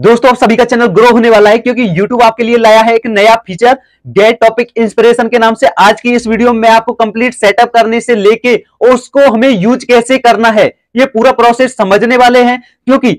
दोस्तों आप सभी का चैनल ग्रो होने वाला है क्योंकि YouTube आपके लिए लाया है एक नया फीचर गेट टॉपिक इंस्पिरेशन के नाम से आज की इस वीडियो में आपको कंप्लीट सेटअप करने से लेके उसको हमें यूज कैसे करना है ये पूरा प्रोसेस समझने वाले हैं क्योंकि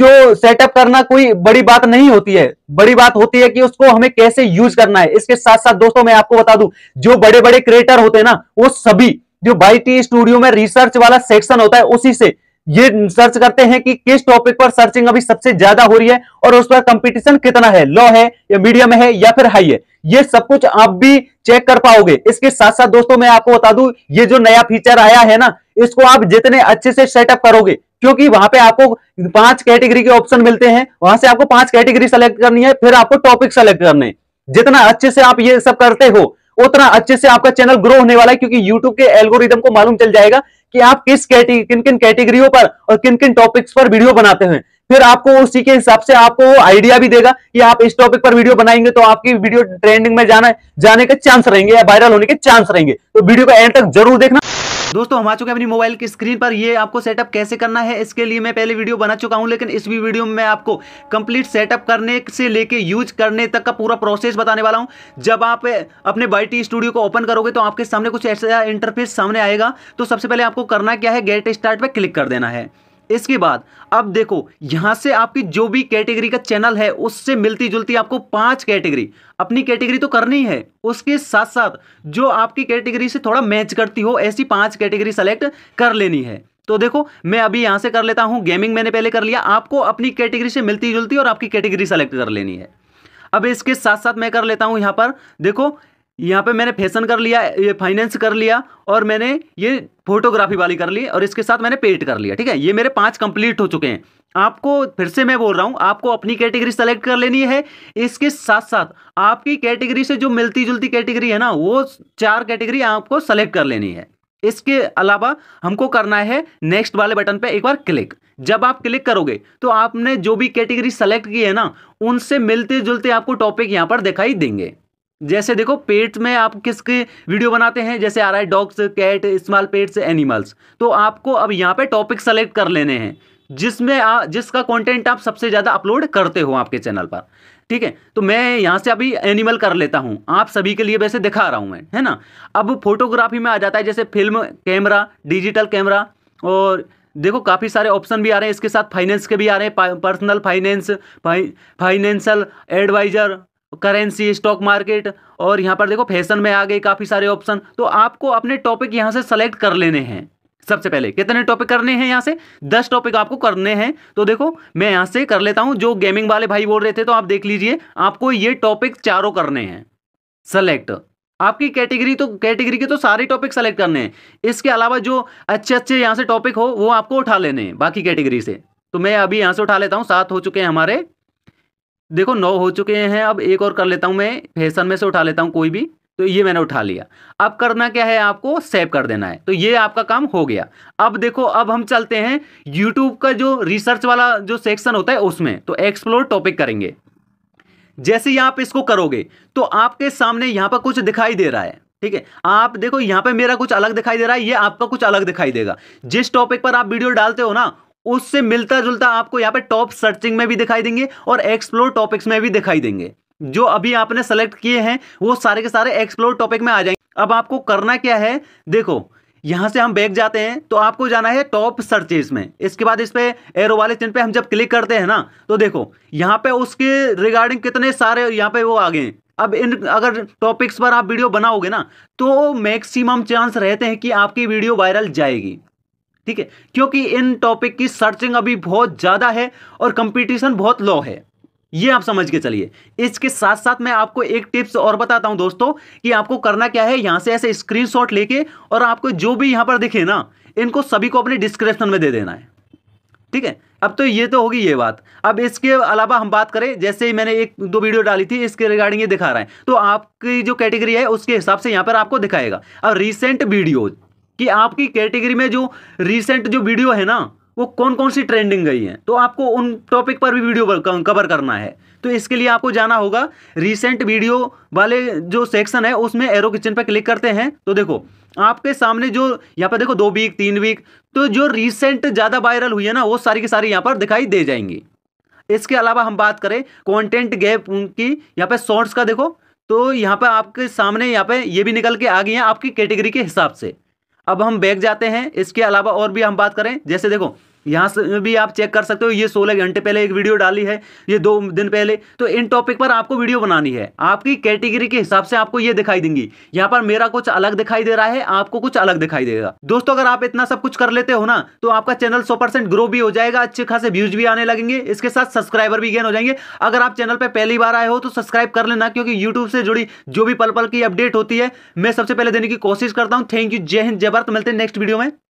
जो सेटअप करना कोई बड़ी बात नहीं होती है बड़ी बात होती है कि उसको हमें कैसे यूज करना है इसके साथ साथ दोस्तों मैं आपको बता दू जो बड़े बड़े क्रिएटर होते हैं ना वो सभी जो बाई स्टूडियो में रिसर्च वाला सेक्शन होता है उसी से ये सर्च करते हैं कि किस टॉपिक पर सर्चिंग अभी सबसे ज्यादा हो रही है और उस पर कंपटीशन कितना है लो है या मीडियम है या फिर हाई है ये सब कुछ आप भी चेक कर पाओगे इसके साथ साथ दोस्तों मैं आपको बता दूं ये जो नया फीचर आया है ना इसको आप जितने अच्छे से सेटअप करोगे क्योंकि वहां पे आपको पांच कैटेगरी के ऑप्शन मिलते हैं वहां से आपको पांच कैटेगरी सेलेक्ट करनी है फिर आपको टॉपिक सेलेक्ट करने जितना अच्छे से आप ये सब करते हो उतना अच्छे से आपका चैनल ग्रो होने वाला है क्योंकि YouTube के एल्गोरिदम को मालूम चल जाएगा कि आप किस कैटेगरी किन किन कैटेगरियों पर और किन किन टॉपिक्स पर वीडियो बनाते हैं फिर आपको उसी के हिसाब से आपको आइडिया भी देगा कि आप इस टॉपिक पर वीडियो बनाएंगे तो आपकी वीडियो ट्रेंडिंग में जाना जाने के चांस रहेंगे या वायरल होने के चांस रहेंगे तो वीडियो को एंड तक जरूर देखना दोस्तों हम आ चुके हैं अपनी मोबाइल की स्क्रीन पर ये आपको सेटअप कैसे करना है इसके लिए मैं पहले वीडियो बना चुका हूँ लेकिन इस वीडियो में मैं आपको कंप्लीट सेटअप करने से लेके यूज करने तक का पूरा प्रोसेस बताने वाला हूँ जब आप अपने बाई स्टूडियो को ओपन करोगे तो आपके सामने कुछ ऐसा इंटरफेस सामने आएगा तो सबसे पहले आपको करना क्या है गेट स्टार्ट पर क्लिक कर देना है इसके बाद अब देखो यहां से आपकी जो भी कैटेगरी का चैनल है उससे मिलती जुलती आपको पांच कैटेगरी अपनी कैटेगरी तो करनी है उसके साथ साथ जो आपकी कैटेगरी से थोड़ा मैच करती हो ऐसी पांच कैटेगरी सेलेक्ट कर लेनी है तो देखो मैं अभी यहां से कर लेता हूं गेमिंग मैंने पहले कर लिया आपको अपनी कैटेगरी से मिलती जुलती और आपकी कैटेगरी सेलेक्ट कर लेनी है अब इसके साथ साथ मैं कर लेता हूं यहां पर देखो यहाँ पे मैंने फैशन कर लिया ये फाइनेंस कर लिया और मैंने ये फोटोग्राफी वाली कर ली और इसके साथ मैंने पेंट कर लिया ठीक है ये मेरे पांच कंप्लीट हो चुके हैं आपको फिर से मैं बोल रहा हूँ आपको अपनी कैटेगरी सेलेक्ट कर लेनी है इसके साथ साथ आपकी कैटेगरी से जो मिलती जुलती कैटेगरी है ना वो चार कैटेगरी आपको सेलेक्ट कर लेनी है इसके अलावा हमको करना है नेक्स्ट वाले बटन पर एक बार क्लिक जब आप क्लिक करोगे तो आपने जो भी कैटेगरी सेलेक्ट की है ना उनसे मिलते जुलते आपको टॉपिक यहाँ पर दिखाई देंगे जैसे देखो पेट में आप किसके वीडियो बनाते हैं जैसे आ रहा है dogs cat small pets animals तो आपको अब यहाँ पे टॉपिक सेलेक्ट कर लेने हैं जिसमें आ, जिसका कंटेंट आप सबसे ज़्यादा अपलोड करते हो आपके चैनल पर ठीक है तो मैं यहाँ से अभी एनिमल कर लेता हूँ आप सभी के लिए वैसे दिखा रहा हूँ मैं है ना अब फोटोग्राफी में आ जाता है जैसे फिल्म कैमरा डिजिटल कैमरा और देखो काफ़ी सारे ऑप्शन भी आ रहे हैं इसके साथ फाइनेंस के भी आ रहे हैं personal finance financial advisor currency stock market और यहाँ पर देखो फैशन में आ गए काफ़ी सारे ऑप्शन तो आपको अपने टॉपिक यहाँ से सेलेक्ट कर लेने हैं सबसे पहले कितने टॉपिक करने हैं यहाँ से दस टॉपिक आपको करने हैं तो देखो मैं यहाँ से कर लेता हूँ जो गेमिंग वाले भाई बोल रहे थे तो आप देख लीजिए आपको ये टॉपिक चारों करने हैं सेलेक्ट आपकी कैटेगरी तो कैटेगरी के तो सारे टॉपिक सेलेक्ट करने हैं इसके अलावा जो अच्छे अच्छे यहाँ से टॉपिक हो वो आपको उठा लेने हैं बाकी कैटेगरी से तो मैं अभी यहाँ से उठा लेता हूँ सात हो चुके हैं हमारे देखो नौ हो चुके हैं अब एक और कर लेता हूं मैं फैशन में से उठा लेता हूं कोई भी तो ये मैंने उठा लिया अब करना क्या है आपको सेव कर देना है तो ये आपका काम हो गया अब देखो अब हम चलते हैं यूट्यूब का जो रिसर्च वाला जो सेक्शन होता है उसमें तो एक्सप्लोर टॉपिक करेंगे जैसे ही आप इसको करोगे तो आपके सामने यहाँ पर कुछ दिखाई दे रहा है ठीक है आप देखो यहाँ पे मेरा कुछ अलग दिखाई दे रहा है ये आपका कुछ अलग दिखाई देगा जिस टॉपिक पर आप वीडियो डालते हो ना उससे मिलता जुलता आपको यहाँ पे टॉप सर्चिंग में भी दिखाई देंगे और एक्सप्लोर टॉपिक्स में भी दिखाई देंगे जो अभी आपने सेलेक्ट किए हैं वो सारे के सारे एक्सप्लोर टॉपिक में आ जाएंगे अब आपको करना क्या है देखो यहां से हम बैक जाते हैं तो आपको जाना है टॉप सर्चेज में इसके बाद इस पे एरो वाले चिन्ह पे हम जब क्लिक करते हैं ना तो देखो यहाँ पे उसके रिगार्डिंग कितने सारे यहाँ पे वो आ गए अब इन अगर टॉपिक्स पर आप वीडियो बनाओगे ना तो मैक्सिमम चांस रहते हैं कि आपकी वीडियो वायरल जाएगी ठीक है क्योंकि इन टॉपिक की सर्चिंग अभी बहुत ज़्यादा है और कंपटीशन बहुत लो है ये आप समझ के चलिए इसके साथ साथ मैं आपको एक टिप्स और बताता हूं दोस्तों कि आपको करना क्या है यहां से ऐसे स्क्रीनशॉट लेके और आपको जो भी यहां पर दिखे ना इनको सभी को अपने डिस्क्रिप्शन में दे देना है ठीक है अब तो ये तो होगी ये बात अब इसके अलावा हम बात करें जैसे ही मैंने एक दो वीडियो डाली थी इसके रिगार्डिंग ये दिखा रहा है तो आपकी जो कैटेगरी है उसके हिसाब से यहाँ पर आपको दिखाएगा अब रिसेंट वीडियोज कि आपकी कैटेगरी में जो रिसेंट जो वीडियो है ना वो कौन कौन सी ट्रेंडिंग गई है तो आपको उन टॉपिक पर भी वीडियो कवर करना है तो इसके लिए आपको जाना होगा रिसेंट वीडियो वाले जो सेक्शन है उसमें एरो किचन पर क्लिक करते हैं तो देखो आपके सामने जो यहाँ पर देखो दो वीक तीन वीक तो जो रिसेंट ज़्यादा वायरल हुई है ना वो सारी की सारी यहाँ पर दिखाई दे जाएंगी इसके अलावा हम बात करें कंटेंट गैप की यहाँ पे शॉर्ट्स का देखो तो यहाँ पे आपके सामने यहाँ पे ये भी निकल के आ गई है आपकी कैटेगरी के हिसाब से अब हम बैग जाते हैं इसके अलावा और भी हम बात करें जैसे देखो यहाँ से भी आप चेक कर सकते हो ये सोलह घंटे पहले एक वीडियो डाली है ये दो दिन पहले तो इन टॉपिक पर आपको वीडियो बनानी है आपकी कैटेगरी के हिसाब से आपको ये दिखाई देंगी यहाँ पर मेरा कुछ अलग दिखाई दे रहा है आपको कुछ अलग दिखाई देगा दोस्तों अगर आप इतना सब कुछ कर लेते हो ना तो आपका चैनल सौ ग्रो भी हो जाएगा अच्छे खासे व्यूज भी आने लगेंगे इसके साथ सब्सक्राइबर भी गेन हो जाएंगे अगर आप चैनल पर पहली बार आए हो तो सब्सक्राइब कर लेना क्योंकि यूट्यूब से जुड़ी जो भी पल पल की अपडेट होती है मैं सबसे पहले देने की कोशिश करता हूँ थैंक यू जय हिंद जय भारत मिलते हैं नेक्स्ट वीडियो में